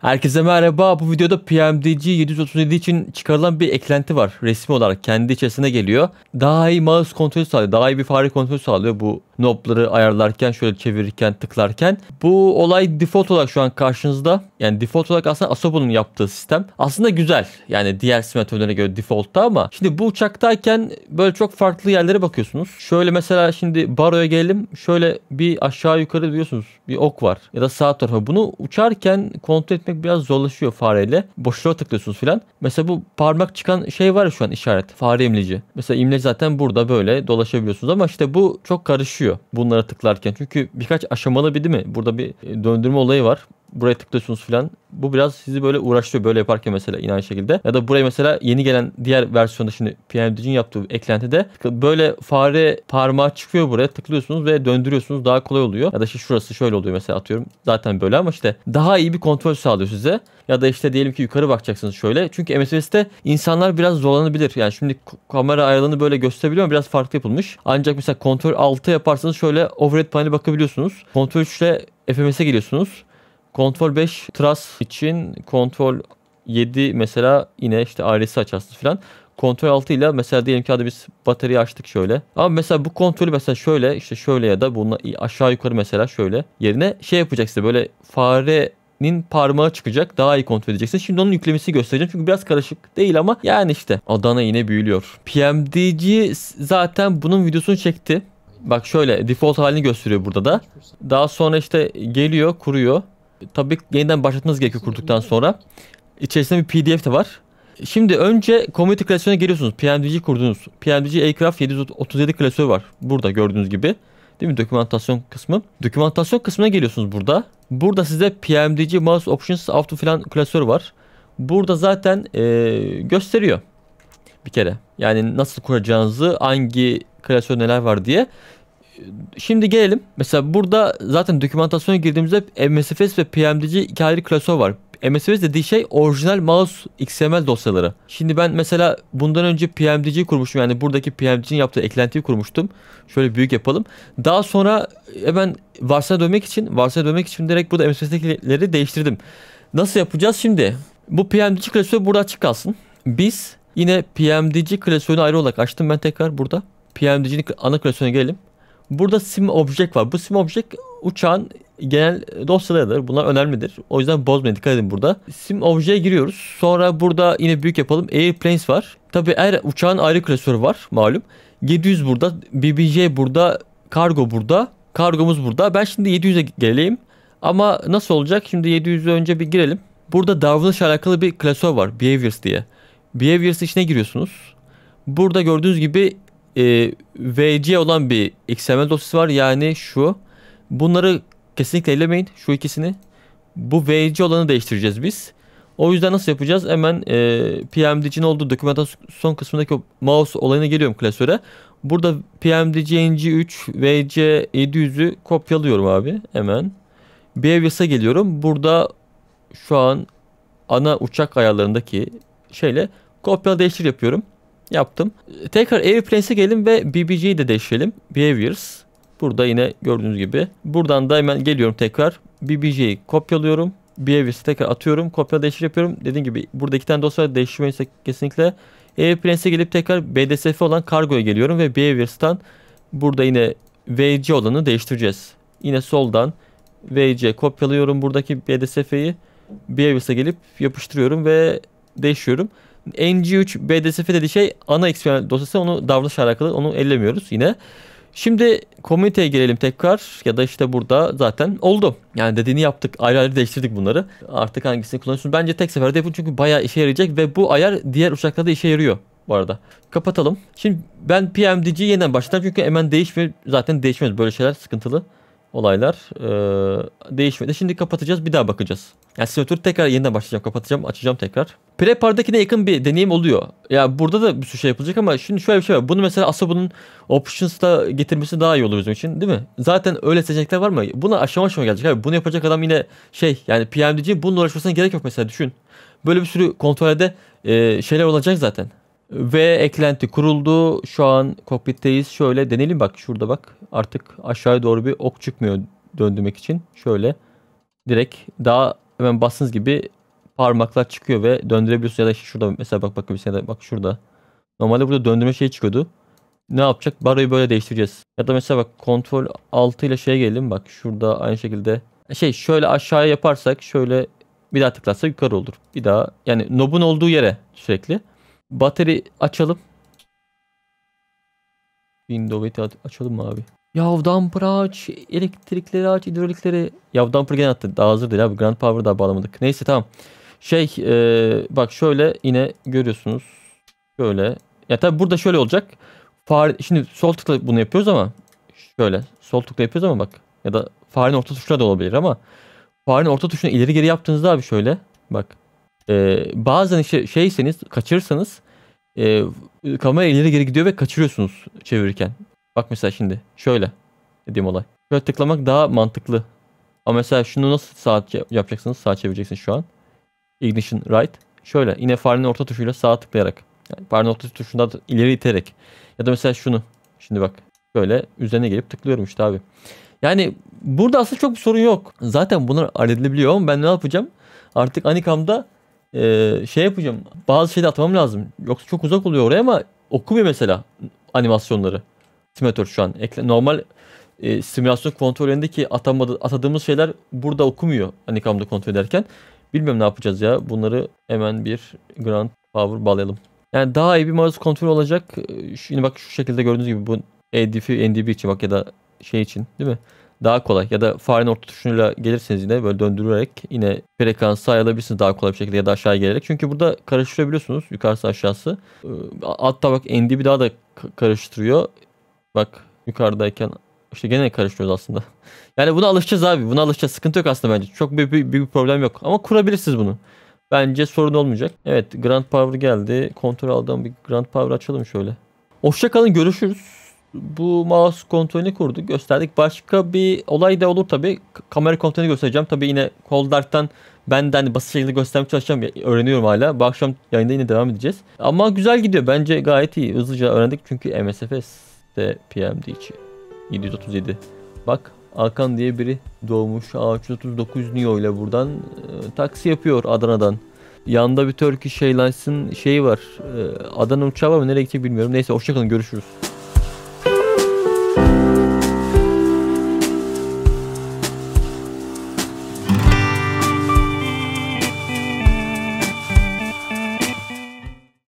Herkese merhaba. Bu videoda PMDG 737 için çıkarılan bir eklenti var. Resmi olarak kendi içerisine geliyor. Daha iyi mouse kontrol sağlıyor. Daha iyi bir fare kontrol sağlıyor. Bu knobları ayarlarken, şöyle çevirirken, tıklarken. Bu olay default olarak şu an karşınızda. Yani default olarak aslında Asobo'nun yaptığı sistem. Aslında güzel. Yani diğer simülatörlere göre defaultta ama. Şimdi bu uçaktayken böyle çok farklı yerlere bakıyorsunuz. Şöyle mesela şimdi baroya gelelim. Şöyle bir aşağı yukarı diyorsunuz. Bir ok var. Ya da sağ tarafa. Bunu uçarken kontrol etmek etmek biraz zorlaşıyor fareyle. Boşluğa tıklıyorsunuz filan. Mesela bu parmak çıkan şey var ya şu an işaret. Fare imleci. Mesela imle zaten burada böyle dolaşabiliyorsunuz ama işte bu çok karışıyor bunlara tıklarken. Çünkü birkaç aşamalı bir değil mi? Burada bir döndürme olayı var buraya tıklıyorsunuz filan. Bu biraz sizi böyle uğraştırıyor böyle yaparken mesela yine aynı şekilde. Ya da buraya mesela yeni gelen diğer versiyonda şimdi PMDG'nin yaptığı eklentide böyle fare parmağı çıkıyor buraya tıklıyorsunuz ve döndürüyorsunuz daha kolay oluyor. Ya da işte şurası şöyle oluyor mesela atıyorum zaten böyle ama işte daha iyi bir kontrol sağlıyor size. Ya da işte diyelim ki yukarı bakacaksınız şöyle. Çünkü MSVS'te insanlar biraz zorlanabilir. Yani şimdi kamera ayarlarını böyle gösterebiliyor ama biraz farklı yapılmış. Ancak mesela kontrol 6 yaparsanız şöyle overhead paneli bakabiliyorsunuz. Kontrol 3 ile FMS'e geliyorsunuz. Kontrol 5 tras için kontrol 7 mesela yine işte ailesi açarsınız filan. Kontrol 6 ile mesela diyelim ki hadi biz bataryayı açtık şöyle. Ama mesela bu kontrolü mesela şöyle işte şöyle ya da bununla aşağı yukarı mesela şöyle yerine şey yapacaksın böyle fare nin parmağı çıkacak. Daha iyi kontrol edeceksin. Şimdi onun yüklemesi göstereceğim. Çünkü biraz karışık değil ama yani işte. Adana yine büyülüyor. PMDG zaten bunun videosunu çekti. Bak şöyle default halini gösteriyor burada da. Daha sonra işte geliyor kuruyor tabii yeniden başlatmanız gerekiyor kurduktan sonra. İçerisinde bir PDF de var. Şimdi önce community klasörüne geliyorsunuz. PMDG kurdunuz. PMDG Aircraft 737 klasörü var. Burada gördüğünüz gibi. Değil mi? Dokümantasyon kısmı. Dokümantasyon kısmına geliyorsunuz burada. Burada size PMDG Mouse Options Auto filan klasörü var. Burada zaten e, gösteriyor bir kere. Yani nasıl kuracağınızı, hangi klasör neler var diye. Şimdi gelelim. Mesela burada zaten dokümantasyona girdiğimizde MSFS ve PMDC iki ayrı klasör var. MSFS dediği şey orijinal mouse XML dosyaları. Şimdi ben mesela bundan önce PMDC kurmuştum. Yani buradaki PMDG'nin yaptığı eklentiyi kurmuştum. Şöyle büyük yapalım. Daha sonra ben varsayına dönmek için varsayına dönmek için direkt burada MSFS'tekileri değiştirdim. Nasıl yapacağız şimdi? Bu PMDC klasörü burada açık kalsın. Biz yine PMDC klasörünü ayrı olarak açtım ben tekrar burada. PMDC'nin ana klasörüne gelelim. Burada sim object var. Bu sim object uçağın genel dosyalarıdır. Bunlar önemlidir. O yüzden bozmayın. Dikkat edin burada. Sim objeye giriyoruz. Sonra burada yine büyük yapalım. Airplanes var. Tabi her uçağın ayrı klasörü var malum. 700 burada. BBJ burada. Kargo burada. Kargomuz burada. Ben şimdi 700'e geleyim. Ama nasıl olacak? Şimdi 700'e önce bir girelim. Burada davranışla alakalı bir klasör var. Behaviors diye. Behaviors içine giriyorsunuz. Burada gördüğünüz gibi e, VC olan bir XML dosyası var. Yani şu. Bunları kesinlikle elemeyin. Şu ikisini. Bu VC olanı değiştireceğiz biz. O yüzden nasıl yapacağız? Hemen e, PMDC'nin olduğu dokümantasyon kısmındaki o mouse olayına geliyorum klasöre. Burada PMDCNG3 VC700'ü kopyalıyorum abi hemen. Behaviors'a geliyorum. Burada şu an ana uçak ayarlarındaki şeyle kopyala değiştir yapıyorum yaptım. E, tekrar Airplanes'e gelin ve BBG'yi de değiştirelim. Behaviors. Burada yine gördüğünüz gibi. Buradan da hemen geliyorum tekrar. BBG'yi kopyalıyorum. Behaviors'ı tekrar atıyorum. Kopya değiştir yapıyorum. Dediğim gibi burada iki tane dosya değiştirmeyi kesinlikle. Airplanes'e gelip tekrar BDSF olan kargoya geliyorum ve Behaviors'tan burada yine VC olanı değiştireceğiz. Yine soldan VC kopyalıyorum buradaki BDSF'yi. Behaviors'a gelip yapıştırıyorum ve değişiyorum ng3 bdsf dediği şey ana XML dosyası onu davranışla alakalı onu ellemiyoruz yine. Şimdi komüniteye gelelim tekrar ya da işte burada zaten oldu. Yani dediğini yaptık. Ayrı ayrı değiştirdik bunları. Artık hangisini kullanıyorsun? Bence tek seferde yapın çünkü bayağı işe yarayacak ve bu ayar diğer uçaklarda da işe yarıyor bu arada. Kapatalım. Şimdi ben PMDG'yi yeniden başlayacağım çünkü hemen değişmiyor. Zaten değişmez böyle şeyler sıkıntılı olaylar e, değişmedi. Şimdi kapatacağız bir daha bakacağız. Yani simülatörü tekrar yeniden başlayacağım kapatacağım açacağım tekrar. Prepar'dakine yakın bir deneyim oluyor. Ya burada da bir sürü şey yapılacak ama şimdi şöyle bir şey var. Bunu mesela Asabu'nun Options'ta getirmesi daha iyi olur bizim için değil mi? Zaten öyle seçenekler var mı? Buna aşama aşama gelecek abi. Bunu yapacak adam yine şey yani PMDC bununla uğraşmasına gerek yok mesela düşün. Böyle bir sürü kontrolde e, şeyler olacak zaten. Ve eklenti kuruldu. Şu an kokpitteyiz. Şöyle denelim bak şurada bak. Artık aşağıya doğru bir ok çıkmıyor döndürmek için. Şöyle direkt daha hemen bastığınız gibi parmaklar çıkıyor ve döndürebiliyorsun. Ya da şurada mesela bak bakın mesela bak şurada. Normalde burada döndürme şey çıkıyordu. Ne yapacak? Baroyu böyle değiştireceğiz. Ya da mesela bak kontrol 6 ile şeye gelelim. Bak şurada aynı şekilde. Şey şöyle aşağıya yaparsak şöyle bir daha tıklarsa yukarı olur. Bir daha yani nobun olduğu yere sürekli. Bateri açalım. Windows'i açalım mı abi? Yav damper aç, elektrikleri aç, hidrolikleri. Yav damper gene attı. Daha hazır değil abi. Grand Power daha bağlamadık. Neyse tamam. Şey e, bak şöyle yine görüyorsunuz. Şöyle. Ya tabi burada şöyle olacak. Far şimdi sol tıkla bunu yapıyoruz ama şöyle sol tıkla yapıyoruz ama bak ya da farın orta tuşuna da olabilir ama farın orta tuşuna ileri geri yaptığınızda abi şöyle bak e, bazen işte şeyseniz kaçırırsanız e, kamera ileri geri gidiyor ve kaçırıyorsunuz çevirirken. Bak mesela şimdi şöyle dediğim olay. Şöyle tıklamak daha mantıklı. Ama mesela şunu nasıl sağ yapacaksınız? Sağ çevireceksiniz şu an. Ignition right. Şöyle yine farenin orta tuşuyla sağ tıklayarak. Yani farenin orta tuşundan ileri iterek. Ya da mesela şunu. Şimdi bak. Böyle üzerine gelip tıklıyorum işte abi. Yani burada aslında çok bir sorun yok. Zaten bunlar halledilebiliyor ama ben ne yapacağım? Artık Anikam'da e, şey yapacağım. Bazı şeyleri atmam lazım. Yoksa çok uzak oluyor oraya ama okumuyor mesela animasyonları. Simülatör şu an. Ekle, normal e, simülasyon kontrolündeki atamadı, atadığımız şeyler burada okumuyor Anikam'da kontrol ederken. Bilmem ne yapacağız ya. Bunları hemen bir Grand Power bağlayalım. Yani daha iyi bir maruz kontrol olacak. Ee, şimdi bak şu şekilde gördüğünüz gibi bu EDF, NDB için bak ya da şey için değil mi? daha kolay. Ya da farenin orta tuşuyla gelirseniz yine böyle döndürerek yine frekansı ayarlayabilirsiniz daha kolay bir şekilde ya da aşağıya gelerek. Çünkü burada karıştırabiliyorsunuz yukarısı aşağısı. Hatta ee, bak endi bir daha da karıştırıyor. Bak yukarıdayken işte gene karıştırıyoruz aslında. Yani buna alışacağız abi. Buna alışacağız. Sıkıntı yok aslında bence. Çok büyük bir, büyük bir problem yok. Ama kurabilirsiniz bunu. Bence sorun olmayacak. Evet Grand Power geldi. Kontrol aldım. Bir Grand Power açalım şöyle. Hoşçakalın görüşürüz bu mouse kontrolünü kurduk gösterdik. Başka bir olay da olur tabii. Kamera kontrolünü göstereceğim. tabii yine Cold Dark'tan ben de hani basit şekilde göstermek çalışacağım. Öğreniyorum hala. Bu akşam yayında yine devam edeceğiz. Ama güzel gidiyor. Bence gayet iyi. Hızlıca öğrendik. Çünkü MSFS de PMD için 737. Bak Alkan diye biri doğmuş. A339 Neo ile buradan e, taksi yapıyor Adana'dan. Yanında bir Turkish Airlines'ın şeyi var. E, Adana uçağı var mı? Nereye gidecek bilmiyorum. Neyse hoşçakalın görüşürüz.